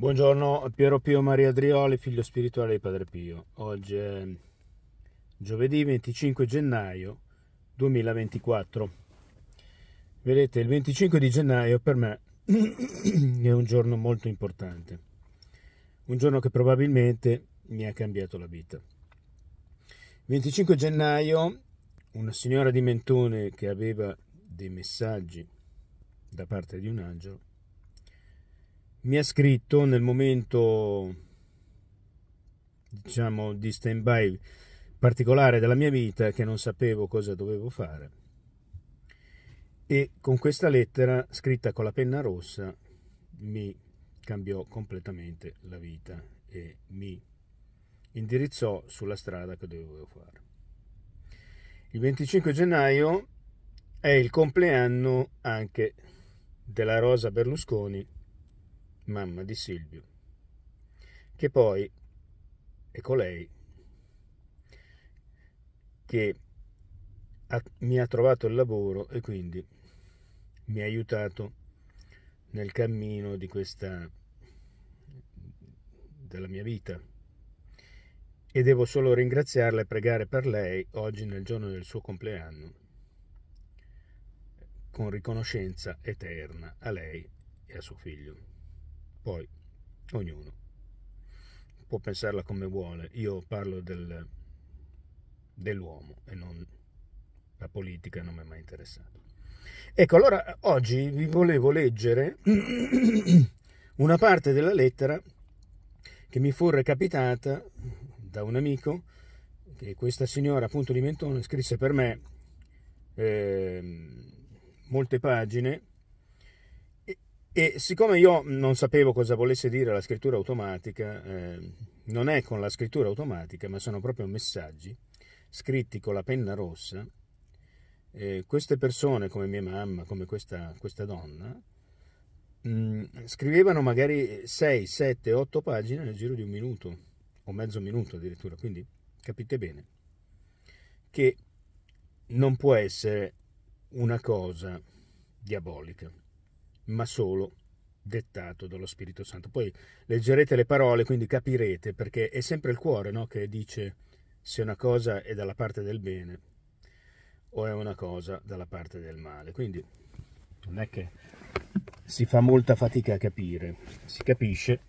Buongiorno Piero Pio Maria Drioli, figlio spirituale di Padre Pio. Oggi è giovedì 25 gennaio 2024. Vedete, il 25 di gennaio per me è un giorno molto importante, un giorno che probabilmente mi ha cambiato la vita. 25 gennaio una signora di Mentone che aveva dei messaggi da parte di un angelo mi ha scritto nel momento diciamo di stand by particolare della mia vita che non sapevo cosa dovevo fare e con questa lettera scritta con la penna rossa mi cambiò completamente la vita e mi indirizzò sulla strada che dovevo fare. Il 25 gennaio è il compleanno anche della Rosa Berlusconi mamma di Silvio, che poi è colei che ha, mi ha trovato il lavoro e quindi mi ha aiutato nel cammino di questa della mia vita e devo solo ringraziarla e pregare per lei oggi nel giorno del suo compleanno con riconoscenza eterna a lei e a suo figlio. Poi ognuno può pensarla come vuole. Io parlo del, dell'uomo e non la politica non mi è mai interessato. Ecco, allora oggi vi volevo leggere una parte della lettera che mi fu recapitata da un amico che questa signora appunto di Mentone scrisse per me eh, molte pagine e siccome io non sapevo cosa volesse dire la scrittura automatica, eh, non è con la scrittura automatica, ma sono proprio messaggi scritti con la penna rossa, eh, queste persone come mia mamma, come questa, questa donna, mh, mm, scrivevano magari 6, 7, 8 pagine nel giro di un minuto, o mezzo minuto addirittura, quindi capite bene che non può essere una cosa diabolica ma solo dettato dallo Spirito Santo. Poi leggerete le parole, quindi capirete, perché è sempre il cuore no? che dice se una cosa è dalla parte del bene o è una cosa dalla parte del male. Quindi non è che si fa molta fatica a capire, si capisce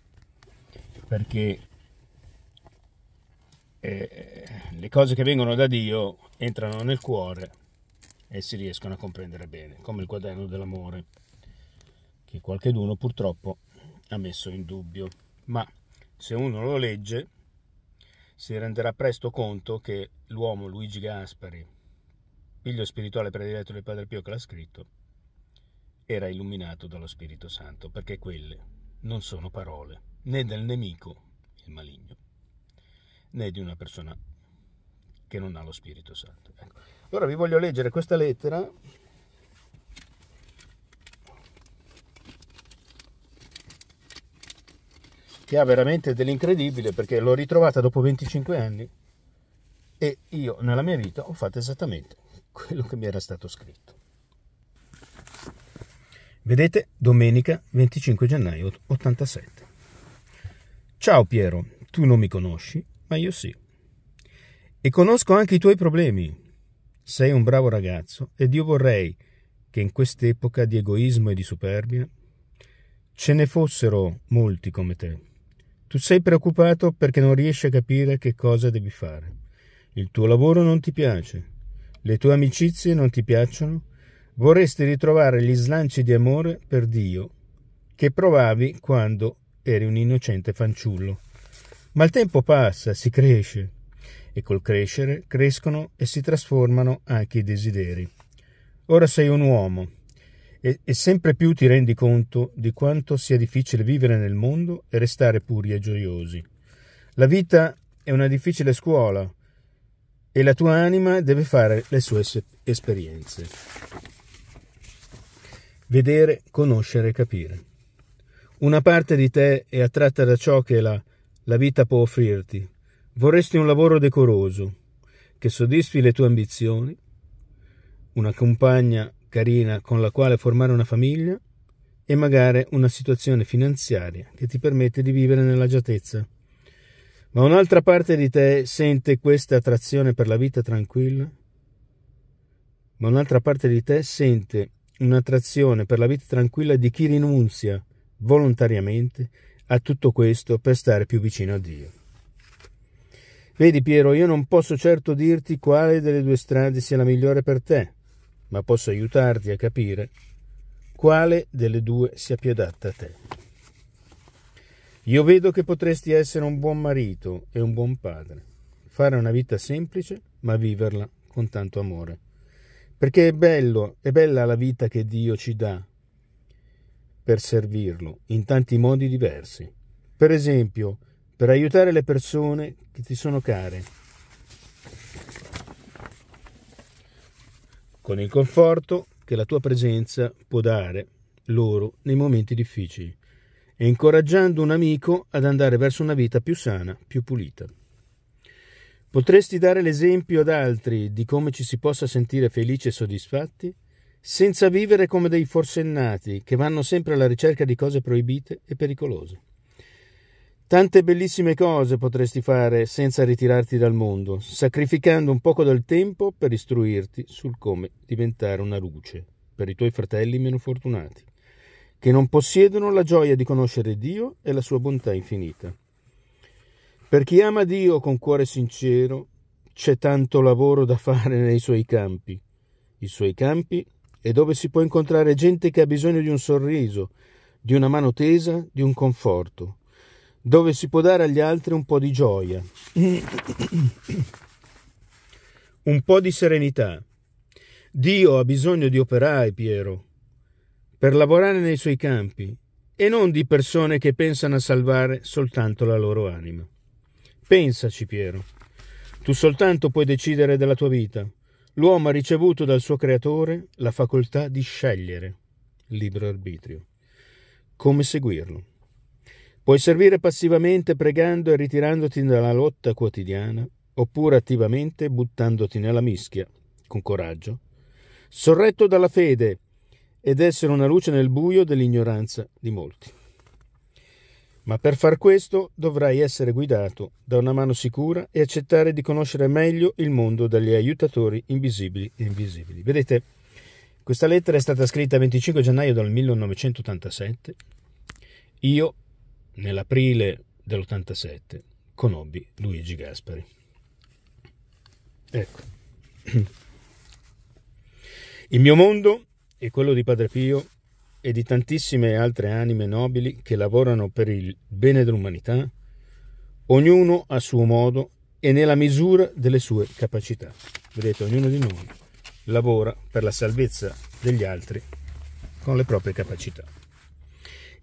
perché eh, le cose che vengono da Dio entrano nel cuore e si riescono a comprendere bene, come il quaderno dell'amore che qualcheduno purtroppo ha messo in dubbio. Ma se uno lo legge si renderà presto conto che l'uomo Luigi Gaspari, figlio spirituale prediletto del Padre Pio che l'ha scritto, era illuminato dallo Spirito Santo, perché quelle non sono parole né del nemico, il maligno, né di una persona che non ha lo Spirito Santo. Ecco. Ora vi voglio leggere questa lettera che ha veramente dell'incredibile perché l'ho ritrovata dopo 25 anni e io nella mia vita ho fatto esattamente quello che mi era stato scritto. Vedete, domenica 25 gennaio 87. Ciao Piero, tu non mi conosci, ma io sì. E conosco anche i tuoi problemi. Sei un bravo ragazzo ed io vorrei che in quest'epoca di egoismo e di superbia ce ne fossero molti come te. Tu sei preoccupato perché non riesci a capire che cosa devi fare. Il tuo lavoro non ti piace, le tue amicizie non ti piacciono, vorresti ritrovare gli slanci di amore per Dio che provavi quando eri un innocente fanciullo. Ma il tempo passa, si cresce e col crescere crescono e si trasformano anche i desideri. Ora sei un uomo, e, e sempre più ti rendi conto di quanto sia difficile vivere nel mondo e restare puri e gioiosi. La vita è una difficile scuola e la tua anima deve fare le sue esperienze. Vedere, conoscere, e capire. Una parte di te è attratta da ciò che la, la vita può offrirti. Vorresti un lavoro decoroso, che soddisfi le tue ambizioni, una compagna carina con la quale formare una famiglia e magari una situazione finanziaria che ti permette di vivere nell'agiatezza. Ma un'altra parte di te sente questa attrazione per la vita tranquilla? Ma un'altra parte di te sente un'attrazione per la vita tranquilla di chi rinunzia volontariamente a tutto questo per stare più vicino a Dio. Vedi Piero, io non posso certo dirti quale delle due strade sia la migliore per te, ma posso aiutarti a capire quale delle due sia più adatta a te. Io vedo che potresti essere un buon marito e un buon padre, fare una vita semplice ma viverla con tanto amore, perché è, bello, è bella la vita che Dio ci dà per servirlo in tanti modi diversi. Per esempio, per aiutare le persone che ti sono care, con il conforto che la tua presenza può dare loro nei momenti difficili e incoraggiando un amico ad andare verso una vita più sana, più pulita. Potresti dare l'esempio ad altri di come ci si possa sentire felici e soddisfatti senza vivere come dei forsennati che vanno sempre alla ricerca di cose proibite e pericolose. Tante bellissime cose potresti fare senza ritirarti dal mondo, sacrificando un poco del tempo per istruirti sul come diventare una luce per i tuoi fratelli meno fortunati, che non possiedono la gioia di conoscere Dio e la sua bontà infinita. Per chi ama Dio con cuore sincero, c'è tanto lavoro da fare nei suoi campi. I suoi campi è dove si può incontrare gente che ha bisogno di un sorriso, di una mano tesa, di un conforto dove si può dare agli altri un po' di gioia, un po' di serenità. Dio ha bisogno di operai, Piero, per lavorare nei suoi campi e non di persone che pensano a salvare soltanto la loro anima. Pensaci, Piero. Tu soltanto puoi decidere della tua vita. L'uomo ha ricevuto dal suo creatore la facoltà di scegliere, libero arbitrio, come seguirlo. Puoi servire passivamente pregando e ritirandoti dalla lotta quotidiana, oppure attivamente buttandoti nella mischia, con coraggio, sorretto dalla fede ed essere una luce nel buio dell'ignoranza di molti. Ma per far questo dovrai essere guidato da una mano sicura e accettare di conoscere meglio il mondo dagli aiutatori invisibili e invisibili. Vedete, questa lettera è stata scritta il 25 gennaio del 1987. Io nell'aprile dell'87 conobbi Luigi Gaspari. Ecco. Il mio mondo e quello di Padre Pio e di tantissime altre anime nobili che lavorano per il bene dell'umanità, ognuno a suo modo e nella misura delle sue capacità. Vedete, ognuno di noi lavora per la salvezza degli altri con le proprie capacità.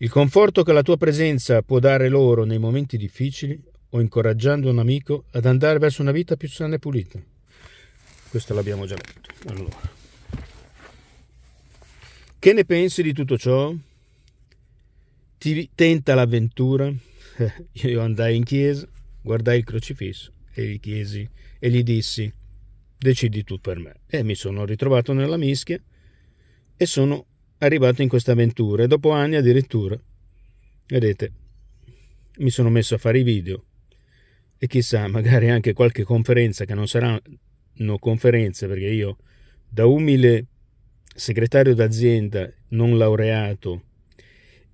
Il conforto che la tua presenza può dare loro nei momenti difficili o incoraggiando un amico ad andare verso una vita più sana e pulita. Questo l'abbiamo già letto. Allora. Che ne pensi di tutto ciò? Ti tenta l'avventura? Io andai in chiesa, guardai il crocifisso e gli chiesi e gli dissi: Decidi tu per me. E mi sono ritrovato nella mischia e sono arrivato in questa avventura e dopo anni addirittura. Vedete, mi sono messo a fare i video e chissà, magari anche qualche conferenza che non saranno conferenze perché io da umile segretario d'azienda non laureato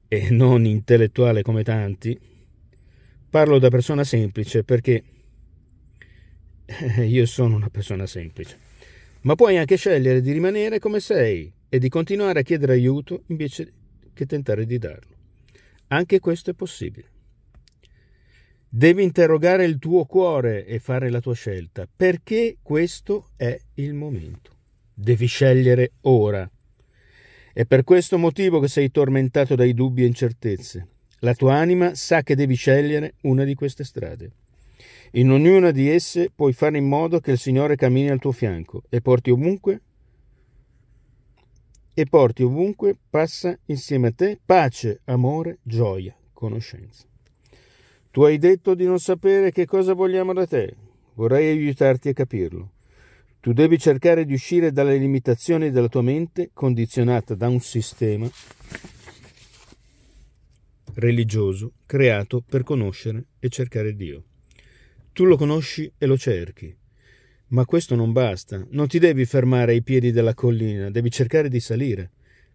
e non intellettuale come tanti, parlo da persona semplice perché io sono una persona semplice. Ma puoi anche scegliere di rimanere come sei, e di continuare a chiedere aiuto invece che tentare di darlo. Anche questo è possibile. Devi interrogare il tuo cuore e fare la tua scelta, perché questo è il momento. Devi scegliere ora. È per questo motivo che sei tormentato dai dubbi e incertezze. La tua anima sa che devi scegliere una di queste strade. In ognuna di esse puoi fare in modo che il Signore cammini al tuo fianco e porti ovunque e porti ovunque passa insieme a te pace, amore, gioia, conoscenza. Tu hai detto di non sapere che cosa vogliamo da te, vorrei aiutarti a capirlo. Tu devi cercare di uscire dalle limitazioni della tua mente condizionata da un sistema religioso creato per conoscere e cercare Dio. Tu lo conosci e lo cerchi, ma questo non basta. Non ti devi fermare ai piedi della collina, devi cercare di salire,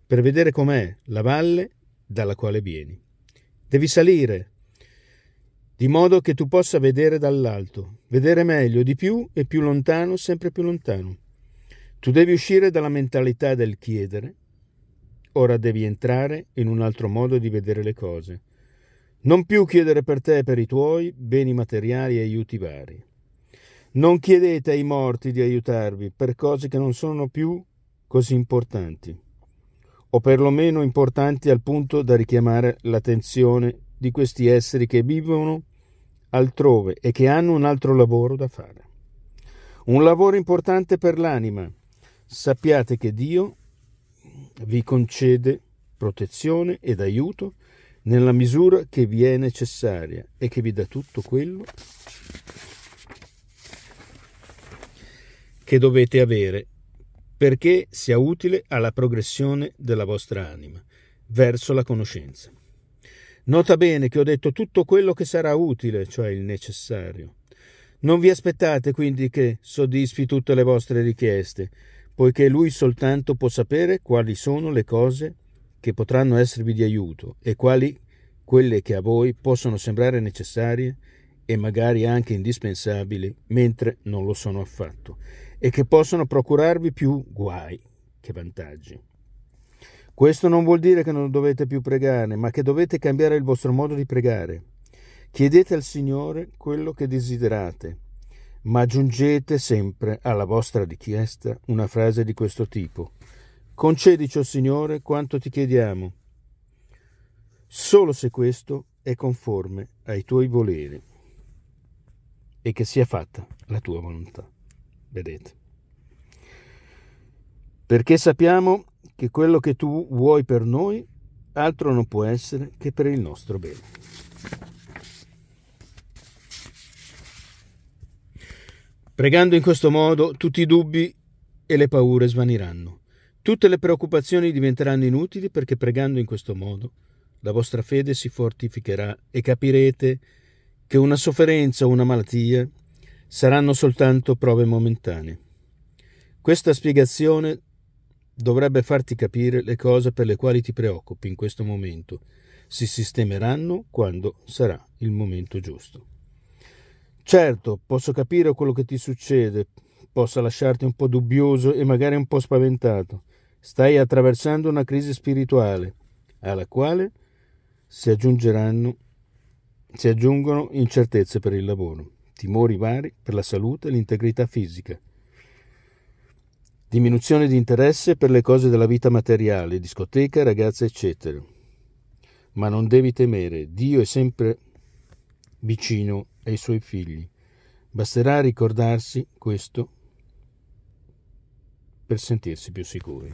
per vedere com'è la valle dalla quale vieni. Devi salire, di modo che tu possa vedere dall'alto, vedere meglio, di più e più lontano, sempre più lontano. Tu devi uscire dalla mentalità del chiedere, ora devi entrare in un altro modo di vedere le cose. Non più chiedere per te e per i tuoi beni materiali e aiuti vari. Non chiedete ai morti di aiutarvi per cose che non sono più così importanti, o perlomeno importanti al punto da richiamare l'attenzione di questi esseri che vivono altrove e che hanno un altro lavoro da fare. Un lavoro importante per l'anima. Sappiate che Dio vi concede protezione ed aiuto nella misura che vi è necessaria e che vi dà tutto quello che dovete avere perché sia utile alla progressione della vostra anima verso la conoscenza. Nota bene che ho detto tutto quello che sarà utile, cioè il necessario. Non vi aspettate quindi che soddisfi tutte le vostre richieste, poiché lui soltanto può sapere quali sono le cose che potranno esservi di aiuto e quali quelle che a voi possono sembrare necessarie e magari anche indispensabili, mentre non lo sono affatto e che possono procurarvi più guai che vantaggi. Questo non vuol dire che non dovete più pregare, ma che dovete cambiare il vostro modo di pregare. Chiedete al Signore quello che desiderate, ma aggiungete sempre alla vostra richiesta una frase di questo tipo. Concedici, o oh Signore, quanto ti chiediamo, solo se questo è conforme ai tuoi voleri e che sia fatta la tua volontà vedete. Perché sappiamo che quello che tu vuoi per noi altro non può essere che per il nostro bene. Pregando in questo modo tutti i dubbi e le paure svaniranno. Tutte le preoccupazioni diventeranno inutili perché pregando in questo modo la vostra fede si fortificherà e capirete che una sofferenza o una malattia saranno soltanto prove momentanee. Questa spiegazione dovrebbe farti capire le cose per le quali ti preoccupi in questo momento. Si sistemeranno quando sarà il momento giusto. Certo, posso capire quello che ti succede, possa lasciarti un po' dubbioso e magari un po' spaventato. Stai attraversando una crisi spirituale, alla quale si aggiungeranno si aggiungono incertezze per il lavoro timori vari per la salute e l'integrità fisica. Diminuzione di interesse per le cose della vita materiale, discoteca, ragazze, eccetera. Ma non devi temere, Dio è sempre vicino ai suoi figli. Basterà ricordarsi questo per sentirsi più sicuri.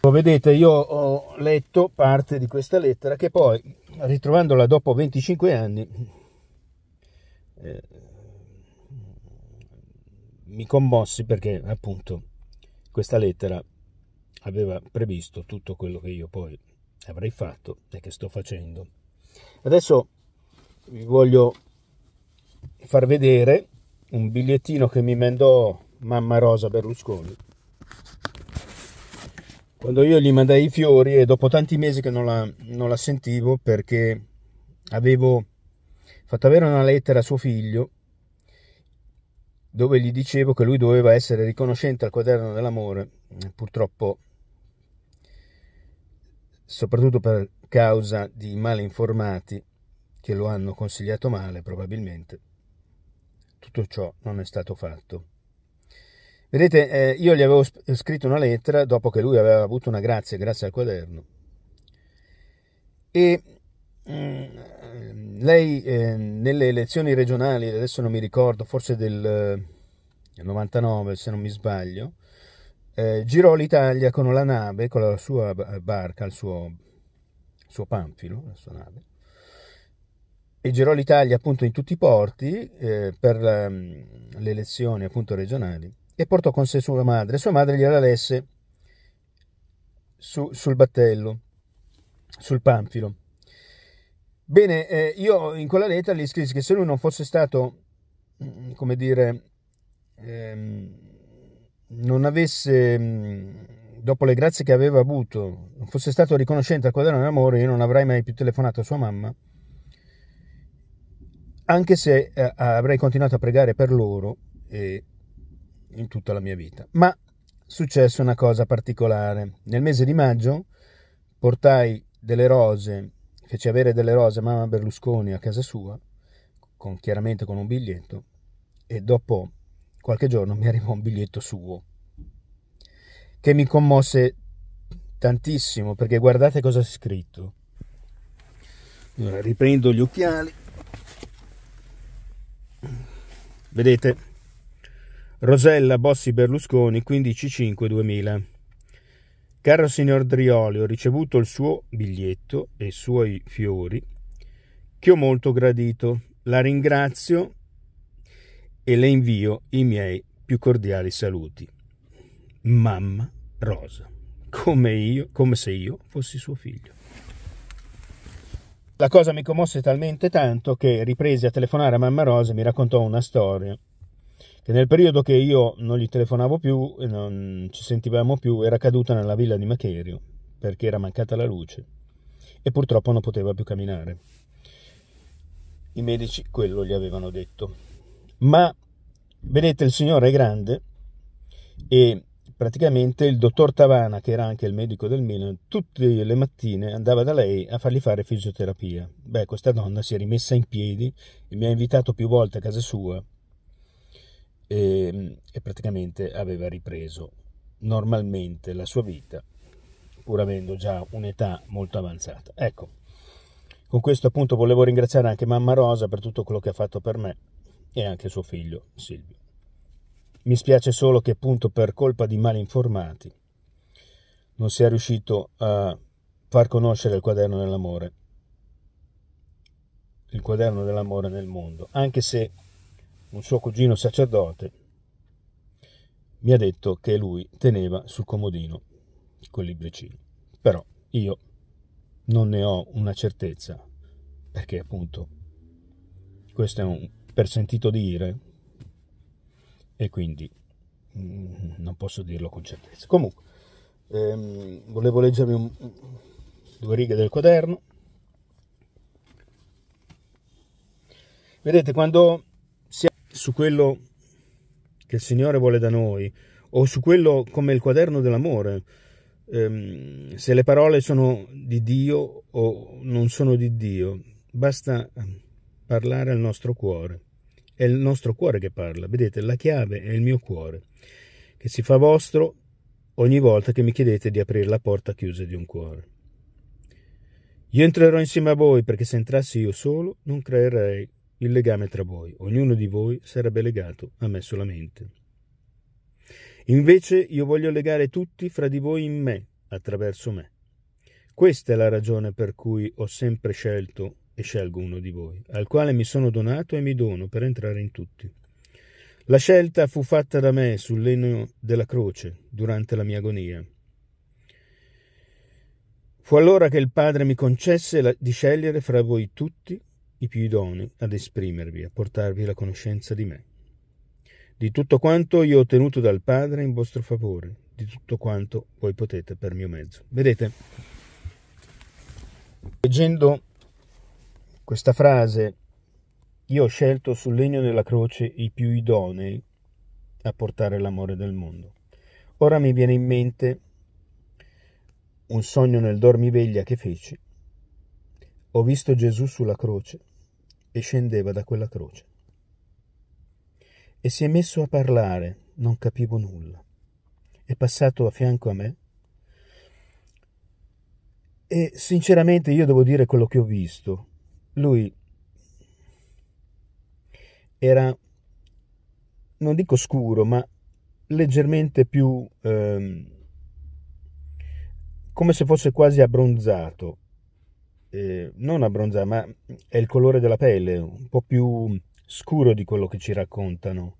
Come vedete, io ho letto parte di questa lettera che poi, ritrovandola dopo 25 anni, eh, mi commossi perché appunto questa lettera aveva previsto tutto quello che io poi avrei fatto e che sto facendo. Adesso vi voglio far vedere un bigliettino che mi mandò mamma Rosa Berlusconi. Quando io gli mandai i fiori e dopo tanti mesi che non la, non la sentivo perché avevo fatto avere una lettera a suo figlio dove gli dicevo che lui doveva essere riconoscente al quaderno dell'amore, purtroppo soprattutto per causa di male informati che lo hanno consigliato male probabilmente, tutto ciò non è stato fatto. Vedete, eh, io gli avevo scritto una lettera dopo che lui aveva avuto una grazia grazie al quaderno e Mm, lei eh, nelle elezioni regionali, adesso non mi ricordo, forse del 99 eh, se non mi sbaglio, eh, girò l'Italia con la nave, con la sua barca, il suo, suo panfilo, la sua nave, e girò l'Italia appunto in tutti i porti eh, per la, mm, le elezioni appunto regionali e portò con sé sua madre. Sua madre gliela lesse su, sul battello, sul panfilo. Bene, eh, io in quella lettera gli scrissi che se lui non fosse stato, mm, come dire, ehm, non avesse, mm, dopo le grazie che aveva avuto, non fosse stato riconoscente al quaderno d'amore, io non avrei mai più telefonato a sua mamma, anche se eh, avrei continuato a pregare per loro eh, in tutta la mia vita. Ma successe una cosa particolare. Nel mese di maggio portai delle rose fece avere delle rose a mamma Berlusconi a casa sua, con, chiaramente con un biglietto, e dopo qualche giorno mi arrivò un biglietto suo, che mi commosse tantissimo, perché guardate cosa è scritto. Allora, riprendo gli occhiali. Vedete, Rosella Bossi Berlusconi 15 2000. Caro signor Drioli, ho ricevuto il suo biglietto e i suoi fiori che ho molto gradito. La ringrazio e le invio i miei più cordiali saluti. Mamma Rosa, come, io, come se io fossi suo figlio. La cosa mi commosse talmente tanto che ripresi a telefonare a Mamma Rosa e mi raccontò una storia che nel periodo che io non gli telefonavo più e non ci sentivamo più era caduta nella villa di Macherio perché era mancata la luce e purtroppo non poteva più camminare. I medici quello gli avevano detto. Ma vedete il signore è grande e praticamente il dottor Tavana, che era anche il medico del Milan, tutte le mattine andava da lei a fargli fare fisioterapia. Beh, questa donna si è rimessa in piedi e mi ha invitato più volte a casa sua e, ehm, e praticamente aveva ripreso normalmente la sua vita pur avendo già un'età molto avanzata. Ecco, con questo appunto volevo ringraziare anche mamma Rosa per tutto quello che ha fatto per me e anche suo figlio Silvio. Mi spiace solo che appunto per colpa di malinformati non sia riuscito a far conoscere il quaderno dell'amore, il quaderno dell'amore nel mondo, anche se un suo cugino sacerdote, mi ha detto che lui teneva sul comodino quel libricino. Però io non ne ho una certezza, perché appunto questo è un persentito sentito dire e quindi mm, non posso dirlo con certezza. Comunque, ehm, volevo leggervi un, due righe del quaderno. Vedete, quando su quello che il Signore vuole da noi o su quello come il quaderno dell'amore, ehm, se le parole sono di Dio o non sono di Dio, basta ehm, parlare al nostro cuore. È il nostro cuore che parla, vedete, la chiave è il mio cuore, che si fa vostro ogni volta che mi chiedete di aprire la porta chiusa di un cuore. Io entrerò insieme a voi perché se entrassi io solo non creerei il legame tra voi, ognuno di voi sarebbe legato a me solamente. Invece io voglio legare tutti fra di voi in me, attraverso me. Questa è la ragione per cui ho sempre scelto e scelgo uno di voi, al quale mi sono donato e mi dono per entrare in tutti. La scelta fu fatta da me sul legno della croce durante la mia agonia. Fu allora che il Padre mi concesse la, di scegliere fra voi tutti i più idonei ad esprimervi, a portarvi la conoscenza di me. Di tutto quanto io ho ottenuto dal Padre in vostro favore, di tutto quanto voi potete per mio mezzo. Vedete, leggendo questa frase, io ho scelto sul legno della croce i più idonei a portare l'amore del mondo. Ora mi viene in mente un sogno nel dormiveglia che feci. Ho visto Gesù sulla croce e scendeva da quella croce. E si è messo a parlare, non capivo nulla. È passato a fianco a me e sinceramente io devo dire quello che ho visto. Lui era, non dico scuro, ma leggermente più... Ehm, come se fosse quasi abbronzato eh, non abbronzata, ma è il colore della pelle, un po' più scuro di quello che ci raccontano.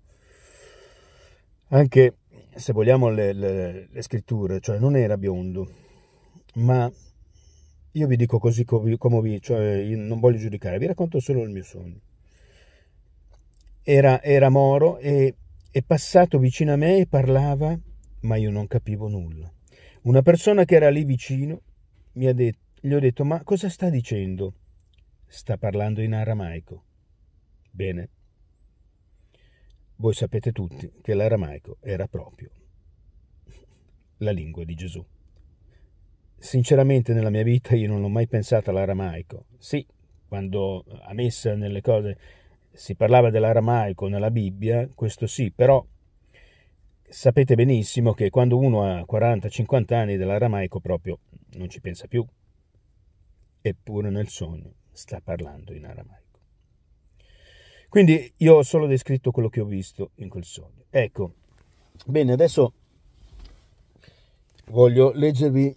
Anche se vogliamo le, le, le scritture, cioè non era biondo, ma io vi dico così come vi, cioè non voglio giudicare, vi racconto solo il mio sogno. Era, era moro e è passato vicino a me e parlava, ma io non capivo nulla. Una persona che era lì vicino mi ha detto gli ho detto, ma cosa sta dicendo? Sta parlando in aramaico. Bene. Voi sapete tutti che l'aramaico era proprio la lingua di Gesù. Sinceramente nella mia vita io non ho mai pensato all'aramaico. Sì, quando a messa nelle cose si parlava dell'aramaico nella Bibbia, questo sì, però sapete benissimo che quando uno ha 40-50 anni dell'aramaico proprio non ci pensa più eppure nel sogno sta parlando in aramaico. Quindi io ho solo descritto quello che ho visto in quel sogno. Ecco, bene, adesso voglio leggervi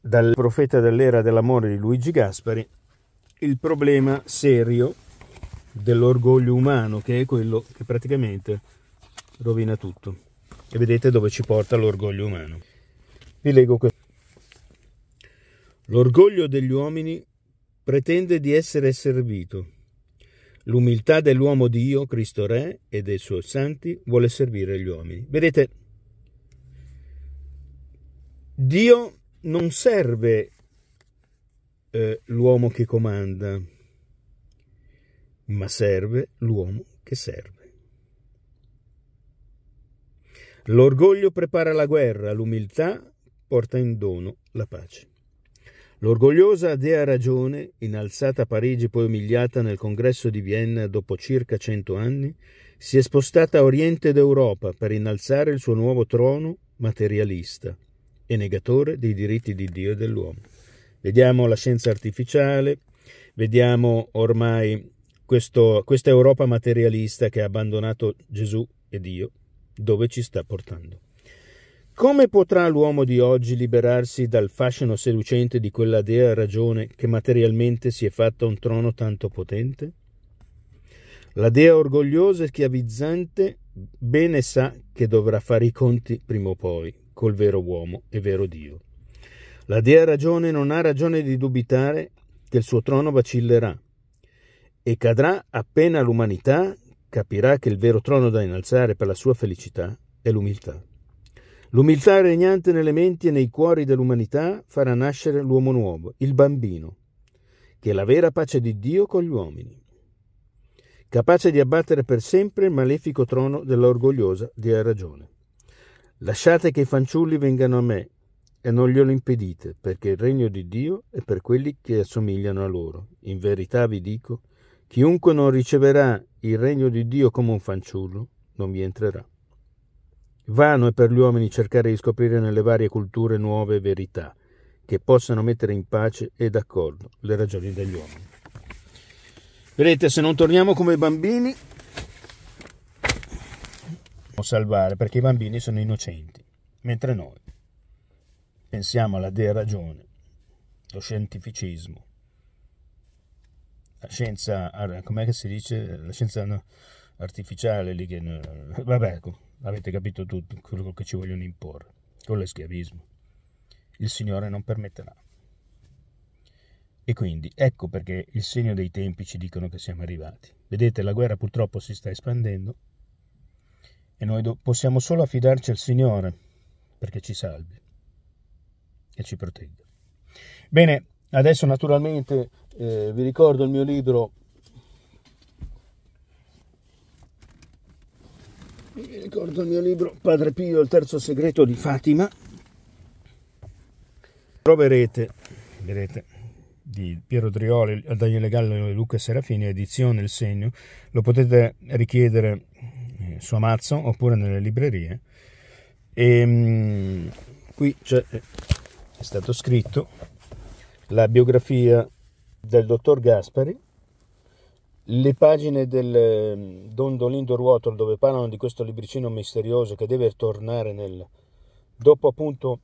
dal profeta dell'era dell'amore di Luigi Gaspari il problema serio dell'orgoglio umano, che è quello che praticamente rovina tutto. E vedete dove ci porta l'orgoglio umano. Vi leggo questo. L'orgoglio degli uomini pretende di essere servito. L'umiltà dell'uomo Dio, Cristo Re e dei suoi santi vuole servire gli uomini. Vedete, Dio non serve eh, l'uomo che comanda, ma serve l'uomo che serve. L'orgoglio prepara la guerra, l'umiltà porta in dono la pace. L'orgogliosa dea ragione, innalzata a Parigi poi umiliata nel congresso di Vienna dopo circa cento anni, si è spostata a oriente d'Europa per innalzare il suo nuovo trono materialista e negatore dei diritti di Dio e dell'uomo. Vediamo la scienza artificiale, vediamo ormai questo, questa Europa materialista che ha abbandonato Gesù e Dio, dove ci sta portando. Come potrà l'uomo di oggi liberarsi dal fascino seducente di quella dea ragione che materialmente si è fatta un trono tanto potente? La dea orgogliosa e schiavizzante bene sa che dovrà fare i conti prima o poi col vero uomo e vero Dio. La dea ragione non ha ragione di dubitare che il suo trono vacillerà e cadrà appena l'umanità capirà che il vero trono da innalzare per la sua felicità è l'umiltà. L'umiltà regnante nelle menti e nei cuori dell'umanità farà nascere l'uomo nuovo, il bambino, che è la vera pace di Dio con gli uomini, capace di abbattere per sempre il malefico trono dell'orgogliosa della ragione. Lasciate che i fanciulli vengano a me e non glielo impedite, perché il regno di Dio è per quelli che assomigliano a loro. In verità vi dico, chiunque non riceverà il regno di Dio come un fanciullo, non vi entrerà. Vano è per gli uomini cercare di scoprire nelle varie culture nuove verità che possano mettere in pace e d'accordo le ragioni degli uomini. Vedete, se non torniamo come bambini, salvare perché i bambini sono innocenti, mentre noi pensiamo alla dea ragione, lo scientificismo, la scienza, com'è che si dice, la scienza artificiale lì che, vabbè, ecco avete capito tutto quello che ci vogliono imporre, con schiavismo. Il Signore non permetterà. E quindi ecco perché il segno dei tempi ci dicono che siamo arrivati. Vedete, la guerra purtroppo si sta espandendo e noi do- possiamo solo affidarci al Signore perché ci salvi e ci protegga. Bene, adesso naturalmente eh, vi ricordo il mio libro mi ricordo il mio libro Padre Pio, il terzo segreto di Fatima, troverete, vedete, di Piero Trioli, Daniele Gallo e Luca Serafini, edizione Il Segno, lo potete richiedere eh, su Amazon oppure nelle librerie. E, ehm, qui è, eh, è stato scritto la biografia del dottor Gaspari, le pagine del ehm, Don Dolindo Ruotolo dove parlano di questo libricino misterioso che deve tornare nel... dopo appunto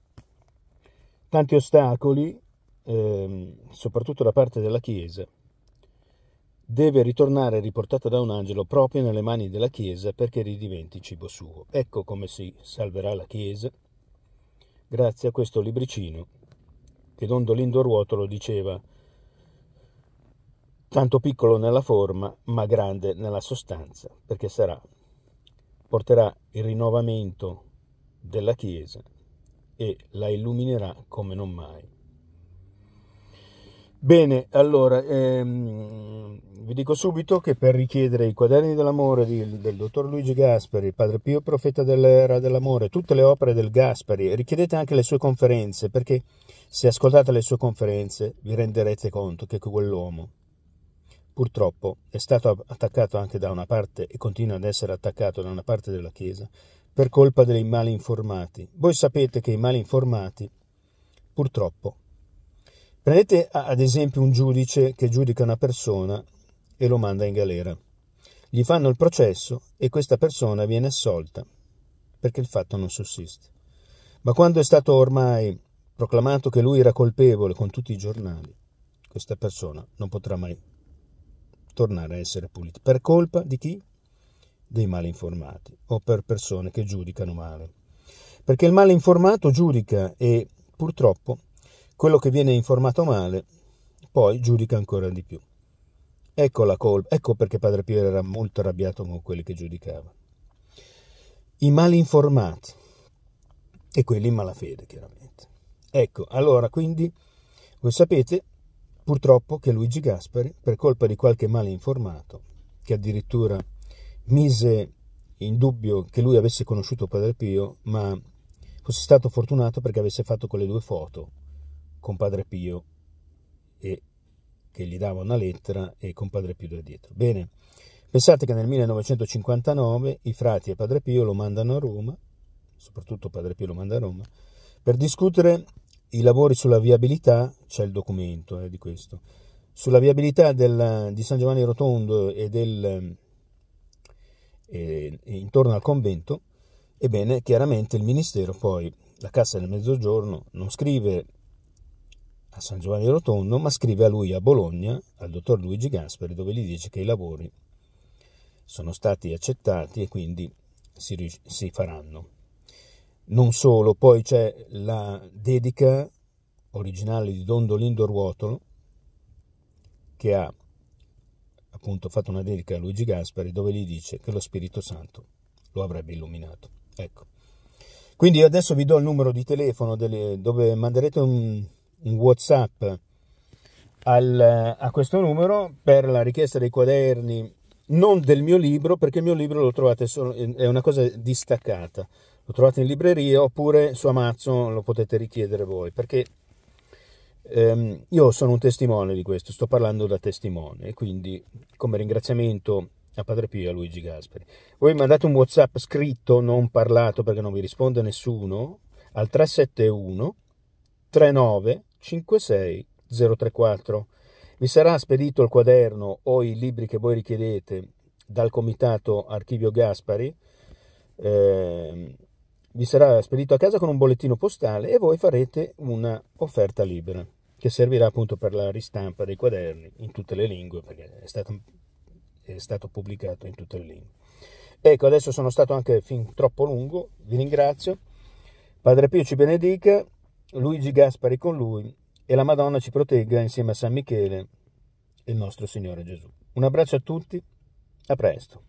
tanti ostacoli, ehm, soprattutto da parte della Chiesa, deve ritornare riportata da un angelo proprio nelle mani della Chiesa perché ridiventi cibo suo. Ecco come si salverà la Chiesa grazie a questo libricino che Don Dolindo Ruotolo diceva tanto piccolo nella forma ma grande nella sostanza, perché sarà, porterà il rinnovamento della Chiesa e la illuminerà come non mai. Bene, allora ehm, vi dico subito che per richiedere i quaderni dell'amore di, del dottor Luigi Gasperi, Padre Pio Profeta dell'era dell'amore, tutte le opere del Gasperi, richiedete anche le sue conferenze perché se ascoltate le sue conferenze vi renderete conto che quell'uomo purtroppo è stato attaccato anche da una parte e continua ad essere attaccato da una parte della Chiesa per colpa dei mali informati. Voi sapete che i mali informati, purtroppo, prendete ad esempio un giudice che giudica una persona e lo manda in galera. Gli fanno il processo e questa persona viene assolta perché il fatto non sussiste. Ma quando è stato ormai proclamato che lui era colpevole con tutti i giornali, questa persona non potrà mai tornare a essere puliti. Per colpa di chi? Dei malinformati o per persone che giudicano male. Perché il malinformato giudica e purtroppo quello che viene informato male poi giudica ancora di più. Ecco la colpa, ecco perché Padre Piero era molto arrabbiato con quelli che giudicava. I malinformati e quelli in malafede, chiaramente. Ecco, allora quindi voi sapete Purtroppo che Luigi Gaspari, per colpa di qualche male informato, che addirittura mise in dubbio che lui avesse conosciuto Padre Pio, ma fosse stato fortunato perché avesse fatto quelle due foto con Padre Pio e che gli dava una lettera e con Padre Pio da dietro. Bene, pensate che nel 1959 i frati e Padre Pio lo mandano a Roma, soprattutto Padre Pio lo manda a Roma, per discutere i lavori sulla viabilità, c'è il documento eh, di questo, sulla viabilità del, di San Giovanni Rotondo e del, eh, eh, intorno al convento, ebbene chiaramente il Ministero poi, la Cassa del Mezzogiorno, non scrive a San Giovanni Rotondo, ma scrive a lui a Bologna, al dottor Luigi Gasperi, dove gli dice che i lavori sono stati accettati e quindi si, si faranno. Non solo, poi c'è la dedica originale di Dondolindo Ruotolo, che ha appunto fatto una dedica a Luigi Gaspari, dove gli dice che lo Spirito Santo lo avrebbe illuminato. Ecco. Quindi adesso vi do il numero di telefono delle, dove manderete un, un WhatsApp al, a questo numero per la richiesta dei quaderni, non del mio libro, perché il mio libro lo trovate solo, è una cosa distaccata lo trovate in libreria oppure su Amazon lo potete richiedere voi perché ehm, io sono un testimone di questo, sto parlando da testimone e quindi come ringraziamento a Padre Pio e a Luigi Gasperi. Voi mandate un WhatsApp scritto, non parlato perché non vi risponde nessuno, al 371 39 56 034. Vi sarà spedito il quaderno o i libri che voi richiedete dal Comitato Archivio Gaspari. Eh, vi sarà spedito a casa con un bollettino postale e voi farete un'offerta libera che servirà appunto per la ristampa dei quaderni in tutte le lingue perché è stato, è stato pubblicato in tutte le lingue. Ecco, adesso sono stato anche fin troppo lungo, vi ringrazio. Padre Pio ci benedica, Luigi Gaspari con lui e la Madonna ci protegga insieme a San Michele e il nostro Signore Gesù. Un abbraccio a tutti, a presto.